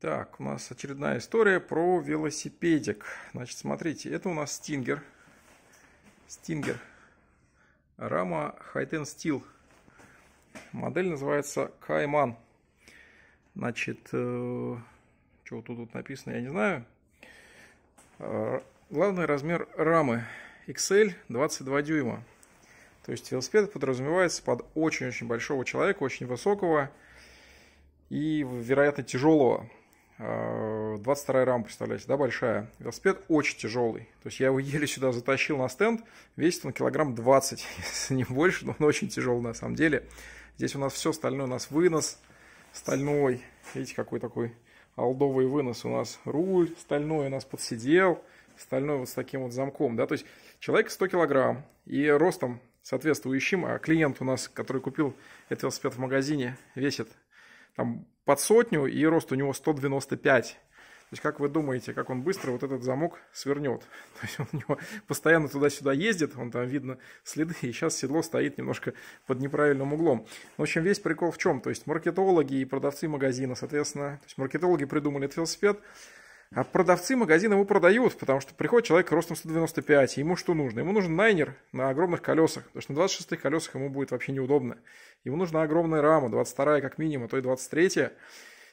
Так, у нас очередная история про велосипедик. Значит, смотрите, это у нас стингер. Стингер. Рама Хайтен Steel. Модель называется Кайман. Значит, э, что тут, тут написано, я не знаю. Э, главный размер рамы XL 22 дюйма. То есть велосипед подразумевается под очень-очень большого человека, очень высокого и, вероятно, тяжелого. 22 э, рама, представляете, да, большая. Велосипед очень тяжелый. То есть я его еле сюда затащил на стенд. Весит он килограмм 20, не больше, но он очень тяжелый на самом деле. Здесь у нас все стальное, у нас вынос стальной. Видите, какой такой алдовый вынос у нас. Руль стальной у нас подсидел. Стальной вот с таким вот замком, да. То есть человек 100 килограмм и ростом соответствующим, а клиент у нас, который купил этот велосипед в магазине, весит там, под сотню, и рост у него 195. То есть, как вы думаете, как он быстро вот этот замок свернет? То есть, он у него постоянно туда-сюда ездит, он там видно следы, и сейчас седло стоит немножко под неправильным углом. Ну, в общем, весь прикол в чем? То есть, маркетологи и продавцы магазина, соответственно, то есть, маркетологи придумали этот велосипед, а продавцы магазина ему продают, потому что приходит человек ростом 195, ему что нужно? Ему нужен найнер на огромных колесах, потому что на 26 колесах ему будет вообще неудобно. Ему нужна огромная рама, 22 как минимум, а то и 23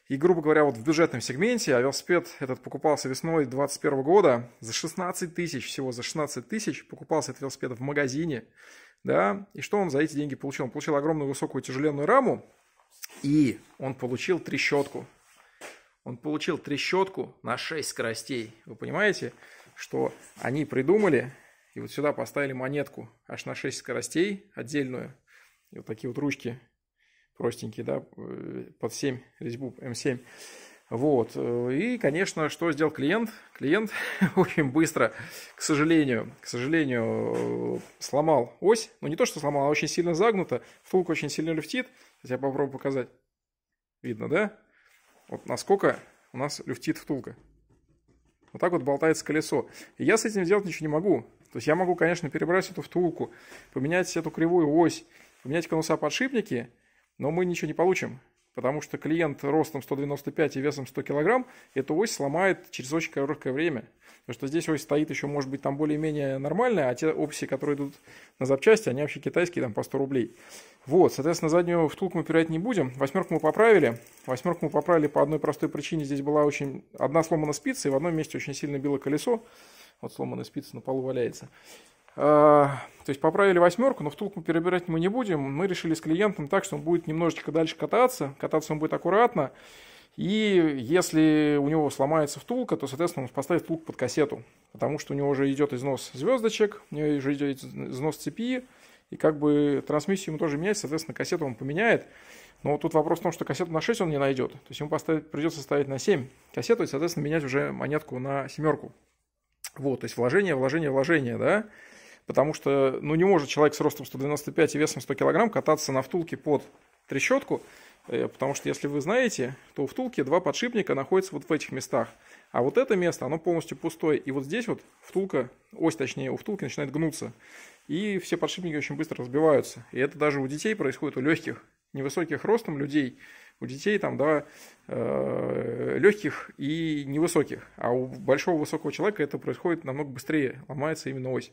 и, грубо говоря, вот в бюджетном сегменте, а велосипед этот покупался весной 21 года, за 16 тысяч, всего за 16 тысяч покупался этот велосипед в магазине, да, и что он за эти деньги получил? Он получил огромную высокую тяжеленную раму, и он получил трещотку, он получил трещотку на 6 скоростей. Вы понимаете, что они придумали и вот сюда поставили монетку аж на 6 скоростей отдельную. И вот такие вот ручки простенькие, да, э, под 7, резьбу М7. Эм вот. Э, и, конечно, что сделал клиент? Клиент очень быстро, к сожалению, к сожалению, э, сломал ось. Ну, не то, что сломал, а очень сильно загнута. Втулка очень сильно люфтит. Я попробую показать. Видно, да? Вот насколько у нас люфтит втулка. Вот так вот болтается колесо. И я с этим сделать ничего не могу. То есть я могу, конечно, перебрать эту втулку, поменять эту кривую ось, поменять конуса подшипники, но мы ничего не получим. Потому что клиент ростом 195 и весом 100 кг эту ось сломает через очень короткое время. Потому что здесь ось стоит еще, может быть, там более-менее нормальная, а те опции, которые идут на запчасти, они вообще китайские, там по 100 рублей. Вот, соответственно, заднюю втулку мы пирать не будем. Восьмерку мы поправили. Восьмерку мы поправили по одной простой причине. Здесь была очень... Одна сломана спица, и в одном месте очень сильно било колесо. Вот сломанная спица на полу валяется. А, то есть поправили восьмерку, но втулку перебирать мы не будем. Мы решили с клиентом так, что он будет немножечко дальше кататься. Кататься он будет аккуратно. И если у него сломается втулка, то, соответственно, он поставит втулку под кассету. Потому что у него уже идет износ звездочек, у него уже идет износ цепи. И как бы трансмиссию ему тоже менять, соответственно, кассету он поменяет. Но тут вопрос в том, что кассету на 6 он не найдет. То есть ему поставить, придется ставить на 7 кассету и, соответственно, менять уже монетку на семерку. Вот, то есть вложение, вложение, вложение, да. Потому что, ну, не может человек с ростом 195 и весом 100 килограмм кататься на втулке под трещотку, э, потому что, если вы знаете, то у втулки два подшипника находятся вот в этих местах. А вот это место, оно полностью пустое. И вот здесь вот втулка, ось точнее, у втулки начинает гнуться. И все подшипники очень быстро разбиваются. И это даже у детей происходит, у легких, невысоких ростом людей, у детей там, да, э, легких и невысоких. А у большого высокого человека это происходит намного быстрее, ломается именно ось.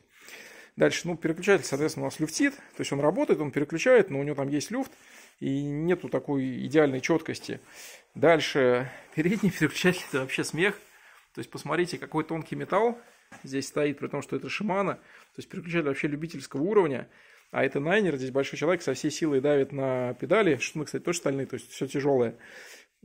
Дальше, ну, переключатель, соответственно, у нас люфтит, то есть он работает, он переключает, но у него там есть люфт, и нету такой идеальной четкости. Дальше, передний переключатель, это вообще смех. То есть, посмотрите, какой тонкий металл здесь стоит, при том, что это Шимана. То есть, переключатель вообще любительского уровня. А это Найнер, здесь большой человек со всей силой давит на педали. штаны, ну, кстати, тоже стальные, то есть все тяжелое.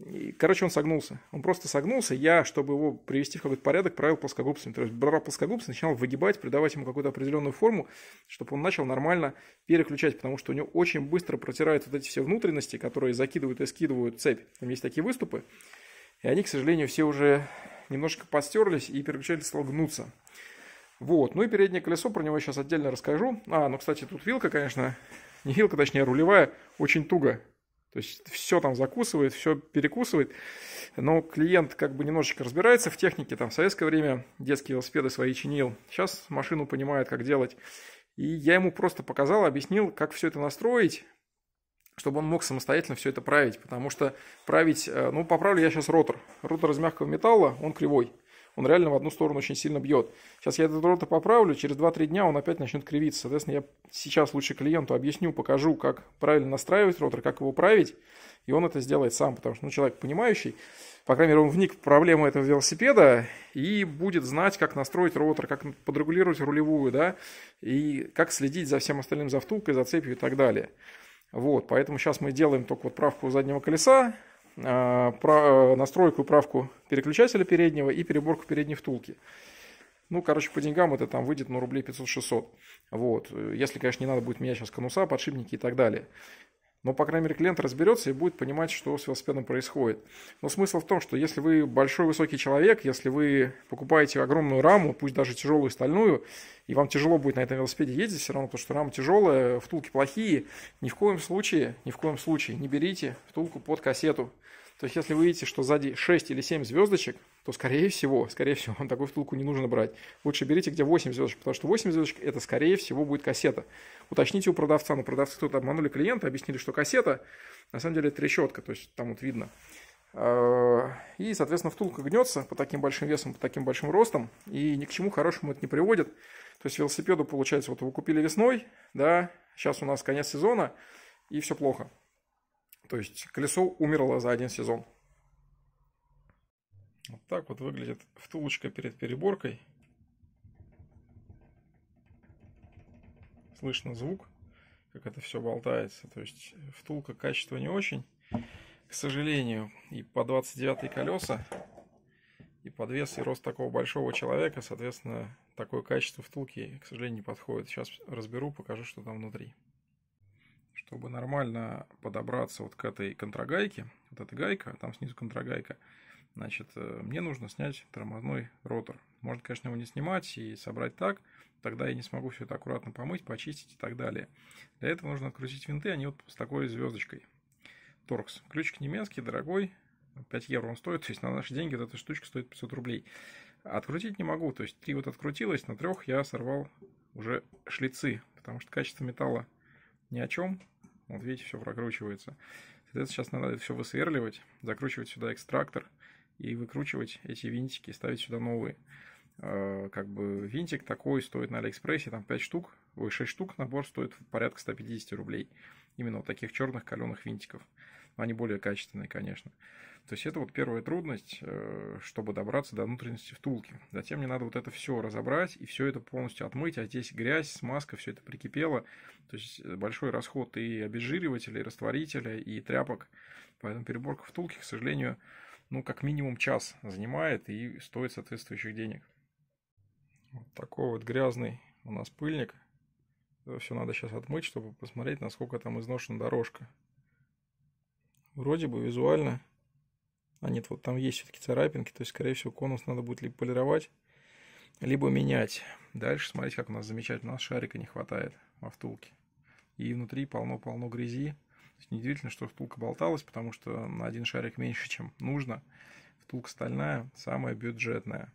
И, короче, он согнулся. Он просто согнулся. Я, чтобы его привести в какой-то порядок, правил плоскогубцами. То есть брал плоскогубцы, начинал выгибать, придавать ему какую-то определенную форму, чтобы он начал нормально переключать, потому что у него очень быстро протирают вот эти все внутренности, которые закидывают и скидывают цепь. Там есть такие выступы. И они, к сожалению, все уже немножко постерлись, и переключатель стал гнуться. Вот. Ну и переднее колесо, про него я сейчас отдельно расскажу. А, ну, кстати, тут вилка, конечно, не вилка, точнее, рулевая, очень туго то есть все там закусывает, все перекусывает. Но клиент как бы немножечко разбирается в технике. Там в советское время детские велосипеды свои чинил. Сейчас машину понимает, как делать. И я ему просто показал, объяснил, как все это настроить, чтобы он мог самостоятельно все это править. Потому что править... Э, ну, поправлю я сейчас ротор. Ротор из мягкого металла, он кривой он реально в одну сторону очень сильно бьет. Сейчас я этот рота поправлю, через 2-3 дня он опять начнет кривиться. Соответственно, я сейчас лучше клиенту объясню, покажу, как правильно настраивать ротор, как его править, и он это сделает сам, потому что ну, человек понимающий, по крайней мере, он вник в проблему этого велосипеда и будет знать, как настроить ротор, как подрегулировать рулевую, да, и как следить за всем остальным, за втулкой, за цепью и так далее. Вот, поэтому сейчас мы делаем только вот правку заднего колеса, Э, э, настройку и правку переключателя переднего и переборку передней втулки. Ну, короче, по деньгам это там выйдет на ну, рублей 500-600. Вот. Если, конечно, не надо будет менять сейчас конуса, подшипники и так далее. Но, по крайней мере, клиент разберется и будет понимать, что с велосипедом происходит. Но смысл в том, что если вы большой высокий человек, если вы покупаете огромную раму, пусть даже тяжелую стальную, и вам тяжело будет на этом велосипеде ездить все равно, потому что рама тяжелая, втулки плохие, ни в коем случае, ни в коем случае не берите втулку под кассету. То есть, если вы видите, что сзади 6 или 7 звездочек, то, скорее всего, скорее всего, вам такую втулку не нужно брать. Лучше берите, где 8 звездочек, потому что 8 звездочек – это, скорее всего, будет кассета. Уточните у продавца, но продавцы кто-то обманули клиента, объяснили, что кассета, на самом деле, это трещотка, то есть там вот видно. А, и, соответственно, втулка гнется по таким большим весам, по таким большим ростам, и ни к чему хорошему это не приводит. То есть велосипеду, получается, вот вы купили весной, да, сейчас у нас конец сезона, и все плохо. То есть колесо умерло за один сезон. Вот так вот выглядит втулочка перед переборкой. Слышно звук, как это все болтается. То есть втулка качества не очень, к сожалению. И по 29 колеса, и подвес и рост такого большого человека, соответственно, такое качество втулки, к сожалению, не подходит. Сейчас разберу, покажу, что там внутри чтобы нормально подобраться вот к этой контрагайке, вот эта гайка, там снизу контрагайка, значит, э, мне нужно снять тормозной ротор. Можно, конечно, его не снимать и собрать так, тогда я не смогу все это аккуратно помыть, почистить и так далее. Для этого нужно открутить винты, они вот с такой звездочкой. Торкс. Ключик немецкий, дорогой, 5 евро он стоит, то есть на наши деньги вот эта штучка стоит 500 рублей. Открутить не могу, то есть 3 вот открутилось, на трех я сорвал уже шлицы, потому что качество металла ни о чем, вот видите, все прокручивается. Соответственно, сейчас надо это все высверливать, закручивать сюда экстрактор и выкручивать эти винтики, ставить сюда новые. Э, как бы винтик такой стоит на Алиэкспрессе, там 5 штук, ой, 6 штук набор стоит порядка 150 рублей. Именно вот таких черных каленых винтиков. Они более качественные, конечно. То есть это вот первая трудность, э, чтобы добраться до внутренности втулки. Затем мне надо вот это все разобрать и все это полностью отмыть, а здесь грязь, смазка, все это прикипело. То есть э, большой расход и обезжиривателя, и растворителя, и тряпок. Поэтому переборка втулки, к сожалению, ну, как минимум час занимает и стоит соответствующих денег. Вот такой вот грязный у нас пыльник. Все надо сейчас отмыть, чтобы посмотреть, насколько там изношена дорожка вроде бы визуально. А нет, вот там есть все-таки царапинки, то есть, скорее всего, конус надо будет либо полировать, либо менять. Дальше, смотрите, как у нас замечательно, у нас шарика не хватает во втулке. И внутри полно-полно грязи. То есть, неудивительно, что втулка болталась, потому что на один шарик меньше, чем нужно. Втулка стальная, самая бюджетная.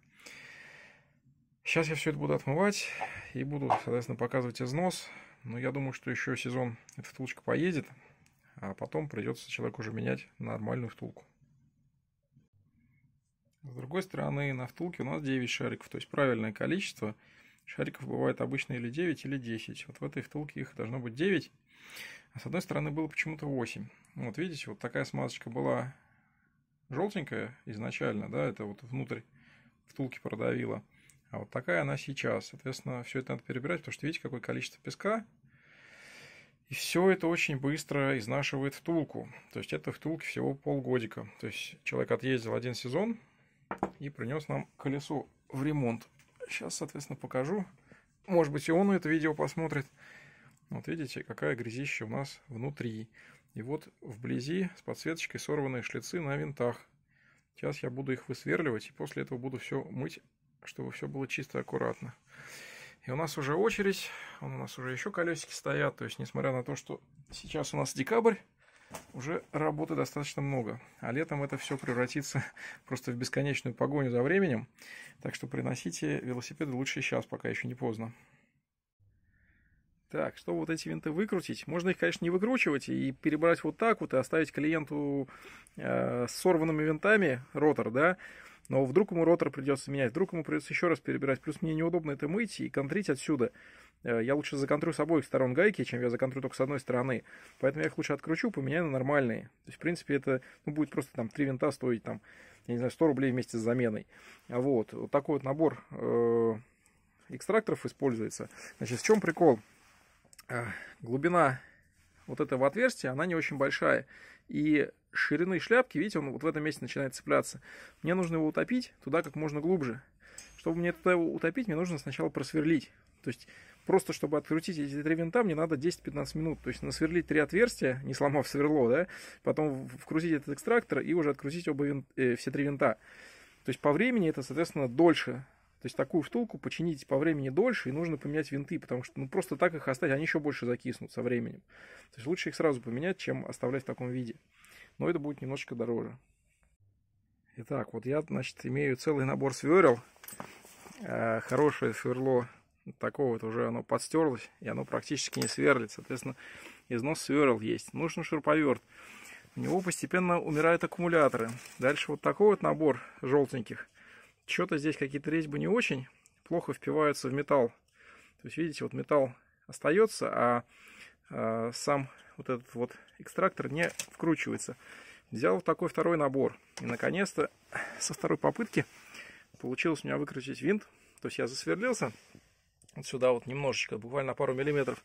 Сейчас я все это буду отмывать и буду, соответственно, показывать износ. Но я думаю, что еще сезон эта втулочка поедет а потом придется человек уже менять нормальную втулку. С другой стороны, на втулке у нас 9 шариков, то есть правильное количество. Шариков бывает обычно или 9, или 10. Вот в этой втулке их должно быть 9, а с одной стороны было почему-то 8. Вот видите, вот такая смазочка была желтенькая изначально, да, это вот внутрь втулки продавила. А вот такая она сейчас. Соответственно, все это надо перебирать, потому что видите, какое количество песка и все это очень быстро изнашивает втулку. То есть это втулки всего полгодика. То есть человек отъездил один сезон и принес нам колесо в ремонт. Сейчас, соответственно, покажу. Может быть, и он это видео посмотрит. Вот видите, какая грязища у нас внутри. И вот вблизи с подсветочкой сорванные шлицы на винтах. Сейчас я буду их высверливать, и после этого буду все мыть, чтобы все было чисто и аккуратно. И у нас уже очередь, у нас уже еще колесики стоят. То есть, несмотря на то, что сейчас у нас декабрь, уже работы достаточно много. А летом это все превратится просто в бесконечную погоню за временем. Так что приносите велосипеды лучше сейчас, пока еще не поздно. Так, чтобы вот эти винты выкрутить, можно их, конечно, не выкручивать и перебрать вот так вот и оставить клиенту э, с сорванными винтами ротор, да, но вдруг ему ротор придется менять, вдруг ему придется еще раз перебирать, плюс мне неудобно это мыть и контрить отсюда. Э, я лучше законтрю с обоих сторон гайки, чем я законтрю только с одной стороны. Поэтому я их лучше откручу, поменяю на нормальные. То есть, в принципе, это ну, будет просто там три винта стоить там, я не знаю, 100 рублей вместе с заменой. А вот, вот такой вот набор э, экстракторов используется. Значит, в чем прикол? Э, глубина вот этого отверстия, она не очень большая. И ширины шляпки, видите, он вот в этом месте начинает цепляться. Мне нужно его утопить туда как можно глубже. Чтобы мне туда его утопить, мне нужно сначала просверлить. То есть просто чтобы открутить эти три винта, мне надо 10-15 минут. То есть насверлить три отверстия, не сломав сверло, да, потом вкрутить этот экстрактор и уже открутить оба вин... э, все три винта. То есть по времени это, соответственно, дольше то есть такую втулку починить по времени дольше, и нужно поменять винты, потому что ну, просто так их оставить, они еще больше закиснут со временем. То есть лучше их сразу поменять, чем оставлять в таком виде. Но это будет немножечко дороже. Итак, вот я, значит, имею целый набор сверл. Э, хорошее сверло такого вот уже оно подстерлось, и оно практически не сверлит. Соответственно, износ сверл есть. Нужен шуруповерт. У него постепенно умирают аккумуляторы. Дальше вот такой вот набор желтеньких. Что-то здесь какие-то резьбы не очень плохо впиваются в металл. То есть, видите, вот металл остается, а, а сам вот этот вот экстрактор не вкручивается. Взял вот такой второй набор. И, наконец-то, со второй попытки получилось у меня выкрутить винт. То есть я засверлился вот сюда вот немножечко, буквально пару миллиметров,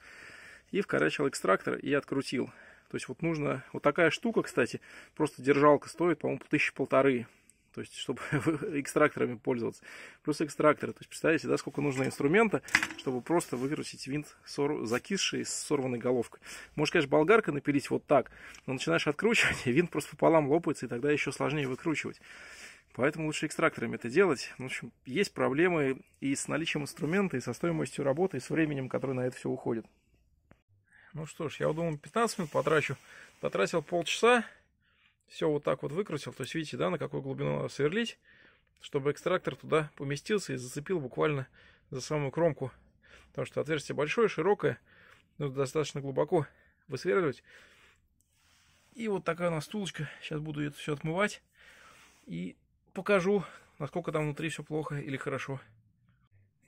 и вкорячил экстрактор и открутил. То есть вот нужно... Вот такая штука, кстати, просто держалка стоит, по-моему, тысячи полторы то есть, чтобы экстракторами пользоваться. Плюс экстракторы. То есть, представляете, да, сколько нужно инструмента, чтобы просто выкрутить винт сор... закисший с сорванной головкой. Можешь, конечно, болгарка напилить вот так, но начинаешь откручивать, и винт просто пополам лопается, и тогда еще сложнее выкручивать. Поэтому лучше экстракторами это делать. Ну, в общем, есть проблемы и с наличием инструмента, и со стоимостью работы, и с временем, которое на это все уходит. Ну что ж, я думал 15 минут потрачу. Потратил полчаса все вот так вот выкрутил. То есть видите, да, на какую глубину надо сверлить, чтобы экстрактор туда поместился и зацепил буквально за самую кромку. Потому что отверстие большое, широкое, но достаточно глубоко высверливать. И вот такая у нас стулочка. Сейчас буду это все отмывать и покажу, насколько там внутри все плохо или хорошо.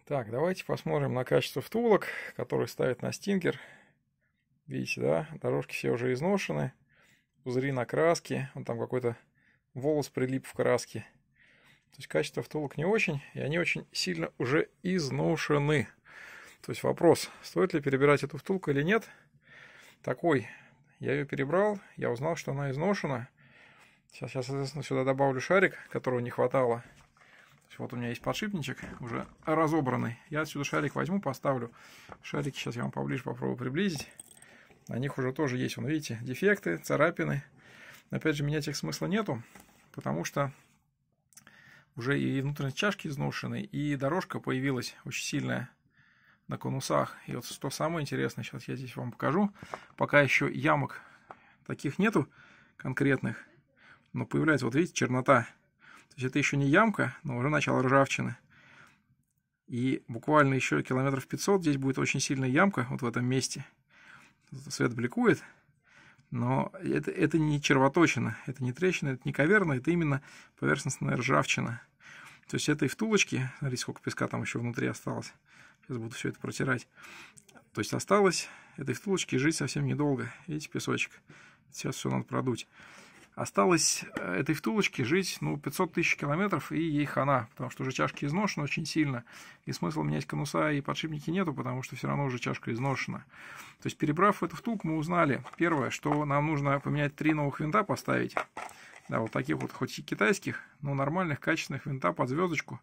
Так, давайте посмотрим на качество втулок, которые ставят на стингер. Видите, да, дорожки все уже изношены пузыри на краске, он там какой-то волос прилип в краске. То есть качество втулок не очень, и они очень сильно уже изношены. То есть вопрос, стоит ли перебирать эту втулку или нет, такой. Я ее перебрал, я узнал, что она изношена. Сейчас я, соответственно, сюда добавлю шарик, которого не хватало. Вот у меня есть подшипничек уже разобранный. Я отсюда шарик возьму, поставлю. Шарики сейчас я вам поближе попробую приблизить на них уже тоже есть, вон видите, дефекты, царапины. Опять же, менять их смысла нету, потому что уже и внутренность чашки изношены, и дорожка появилась очень сильная на конусах. И вот что самое интересное, сейчас я здесь вам покажу. Пока еще ямок таких нету конкретных, но появляется, вот видите, чернота. То есть это еще не ямка, но уже начало ржавчины. И буквально еще километров 500 здесь будет очень сильная ямка, вот в этом месте – свет бликует, но это, это не червоточина, это не трещина, это не каверна, это именно поверхностная ржавчина. То есть этой втулочки, смотрите, сколько песка там еще внутри осталось. Сейчас буду все это протирать. То есть осталось этой втулочки жить совсем недолго. Видите, песочек. Сейчас все надо продуть. Осталось э, этой втулочке жить, ну, 500 тысяч километров, и ей хана, потому что уже чашки изношены очень сильно, и смысла менять конуса и подшипники нету, потому что все равно уже чашка изношена. То есть, перебрав эту втулку, мы узнали, первое, что нам нужно поменять три новых винта поставить, да, вот таких вот, хоть и китайских, но нормальных, качественных винта под звездочку,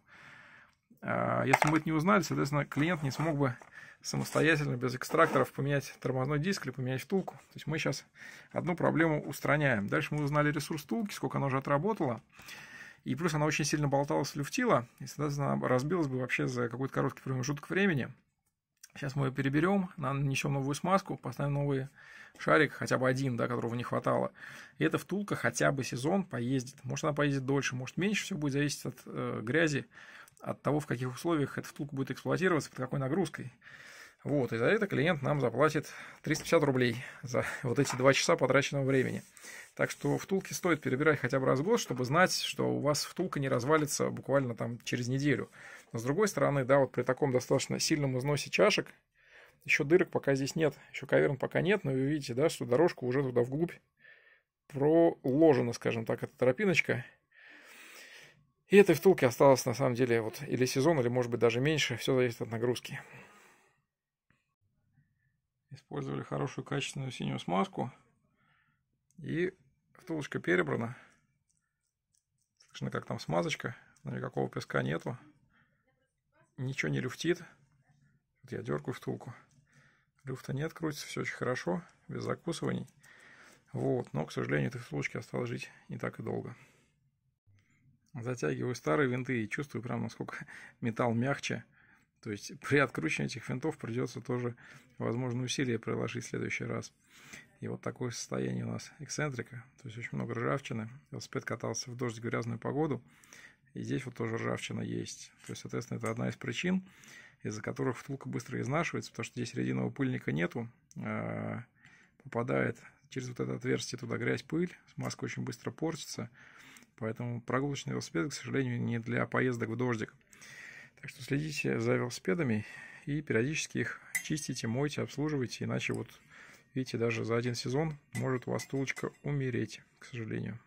а, если мы это не узнали, соответственно, клиент не смог бы самостоятельно, без экстракторов, поменять тормозной диск или поменять втулку. То есть мы сейчас одну проблему устраняем. Дальше мы узнали ресурс втулки, сколько она уже отработала. И плюс она очень сильно болталась, люфтила, и, соответственно, разбилась бы вообще за какой-то короткий промежуток времени. Сейчас мы ее переберем, нанесем новую смазку, поставим новый шарик, хотя бы один, да, которого не хватало. И эта втулка хотя бы сезон поездит. Может, она поездит дольше, может, меньше. Все будет зависеть от э, грязи, от того, в каких условиях эта втулка будет эксплуатироваться, под какой нагрузкой. Вот, и за это клиент нам заплатит 350 рублей за вот эти два часа потраченного времени. Так что втулки стоит перебирать хотя бы раз в год, чтобы знать, что у вас втулка не развалится буквально там через неделю. Но с другой стороны, да, вот при таком достаточно сильном износе чашек, еще дырок пока здесь нет, еще каверн пока нет, но вы видите, да, что дорожка уже туда вглубь проложена, скажем так, эта тропиночка – и этой втулки осталось на самом деле вот или сезон, или может быть даже меньше. Все зависит от нагрузки. Использовали хорошую качественную синюю смазку. И втулочка перебрана. Слышно, как там смазочка. Но никакого песка нету. Ничего не люфтит. Вот я дергаю втулку. Люфта нет, крутится все очень хорошо, без закусываний. Вот, но, к сожалению, этой втулочке осталось жить не так и долго. Затягиваю старые винты и чувствую прям, насколько металл мягче. То есть при откручивании этих винтов придется тоже, возможно, усилия приложить в следующий раз. И вот такое состояние у нас эксцентрика. То есть очень много ржавчины. Велосипед катался в дождь, в грязную погоду. И здесь вот тоже ржавчина есть. То есть, соответственно, это одна из причин, из-за которых втулка быстро изнашивается, потому что здесь резинового пыльника нету. А, попадает через вот это отверстие туда грязь, пыль. Смазка очень быстро портится. Поэтому прогулочный велосипед, к сожалению, не для поездок в дождик. Так что следите за велосипедами и периодически их чистите, мойте, обслуживайте, иначе вот, видите, даже за один сезон может у вас тулочка умереть, к сожалению.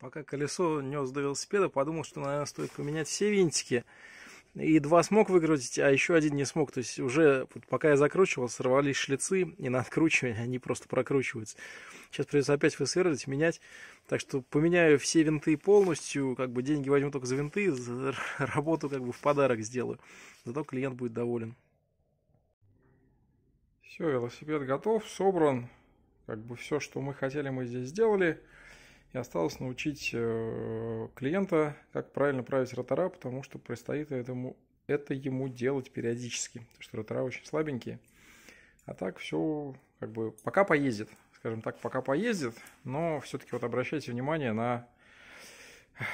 Пока колесо нес до велосипеда, подумал, что, наверное, стоит поменять все винтики. И два смог выкрутить, а еще один не смог. То есть уже, вот, пока я закручивал, сорвались шлицы, и на откручивание они просто прокручиваются. Сейчас придется опять высверлить, менять. Так что поменяю все винты полностью, как бы деньги возьму только за винты, за работу как бы в подарок сделаю. Зато клиент будет доволен. Все, велосипед готов, собран. Как бы все, что мы хотели, мы здесь сделали. И осталось научить э, клиента, как правильно править ротора, потому что предстоит этому, это ему делать периодически, потому что ротора очень слабенькие. А так все как бы пока поездит, скажем так, пока поездит, но все-таки вот обращайте внимание на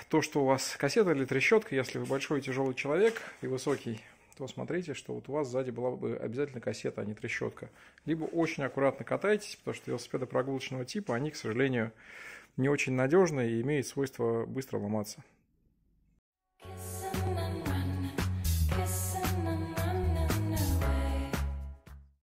то, что у вас кассета или трещотка, если вы большой и тяжелый человек и высокий, то смотрите, что вот у вас сзади была бы обязательно кассета, а не трещотка. Либо очень аккуратно катайтесь, потому что велосипеды прогулочного типа, они, к сожалению, не очень надежные и имеют свойство быстро ломаться.